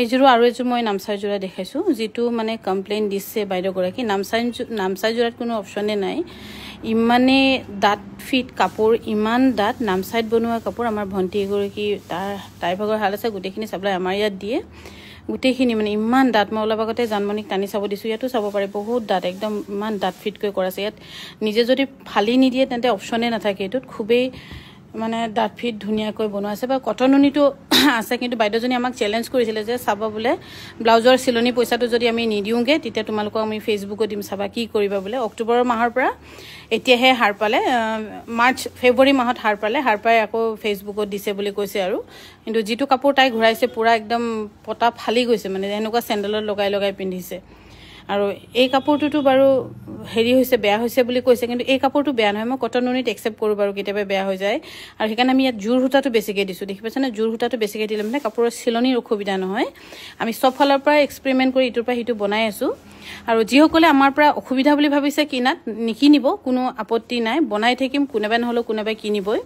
এইযোৰো আৰু এযোৰ মই নামচাইযোৰা দেখাইছোঁ যিটো মানে কমপ্লেইন দিছে বাইদেউগৰাকী নামচাই নামচাইযোৰাত কোনো অপশ্যনে নাই ইমানেই দাঁত ফিট কাপোৰ ইমান দাঁত নামচাইত বনোৱা কাপোৰ আমাৰ ভণ্টি এগৰাকী তাৰ তাইৰ ভাগৰ হাল আছে গোটেইখিনি চাবলৈ আমাৰ ইয়াত দিয়ে গোটেইখিনি মানে ইমান দাঁত মই অলপ আগতে জানমনিক টানি চাব দিছোঁ ইয়াতো চাব পাৰে বহুত দাঁত একদম ইমান দাঁত ফিটকৈ আছে ইয়াত নিজে যদি ফালি নিদিয়ে তেন্তে অপশ্যনে নাথাকে এইটোত খুবেই মানে দাঁত ফিট ধুনীয়াকৈ বনোৱা আছে বা কটননিটো আছে কিন্তু বাইদেউজনী আমাক চেলেঞ্জ কৰিছিলে যে চাব বোলে ব্লাউজৰ চিলনি পইচাটো যদি আমি নিদিওঁগৈ তেতিয়া তোমালোকক আমি ফেচবুকত দিম চাবা কি কৰিবা বোলে অক্টোবৰৰ মাহৰ পৰা এতিয়াহে সাৰ পালে মাৰ্চ ফেব্ৰুৱাৰী মাহত সাৰ পালে সাৰ পাই আকৌ ফেচবুকত দিছে বুলি কৈছে আৰু কিন্তু যিটো কাপোৰ তাই ঘূৰাইছে পূৰা একদম পতা ফালি গৈছে মানে এনেকুৱা চেণ্ডেলত লগাই লগাই পিন্ধিছে আৰু এই কাপোৰটোতো বাৰু হেৰি হৈছে বেয়া হৈছে বুলি কৈছে কিন্তু এই কাপোৰটো বেয়া নহয় মই কটন ইউনিট একচেপ্ট কৰোঁ বাৰু কেতিয়াবা বেয়া হৈ যায় আৰু সেইকাৰণে আমি ইয়াত জোৰ সূতাটো বেছিকৈ দিছোঁ দেখি পাইছেনে জোৰ সূতাটো বেছিকৈ দিলে মানে কাপোৰৰ চিলনিৰ অসুবিধা নহয় আমি চবফালৰ পৰা এক্সপেৰিমেণ্ট কৰি ইটোৰ পৰা সিটো বনাই আছোঁ আৰু যিসকলে আমাৰ পৰা অসুবিধা বুলি ভাবিছে কিনাত নিকিনিব কোনো আপত্তি নাই বনাই থাকিম কোনোবাই নহ'লেও কোনোবাই কিনিবই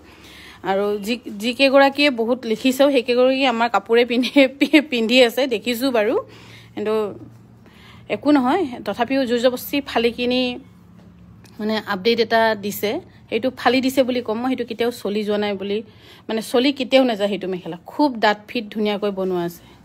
আৰু যি যিকেইগৰাকীয়ে বহুত লিখিছেও সেইকেইগৰাকী আমাৰ কাপোৰে পিন্ধি পিন্ধি আছে দেখিছোঁ বাৰু কিন্তু একো নহয় তথাপিও জুৰ্যবস্তি ফালি কিনি মানে আপডেট এটা দিছে সেইটো ফালি দিছে বুলি ক'ম মই সেইটো কেতিয়াও চলি যোৱা নাই বুলি মানে চলি কেতিয়াও নাযায় সেইটো মেখেলা খুব দাঁত ফিট ধুনীয়াকৈ বনোৱা আছে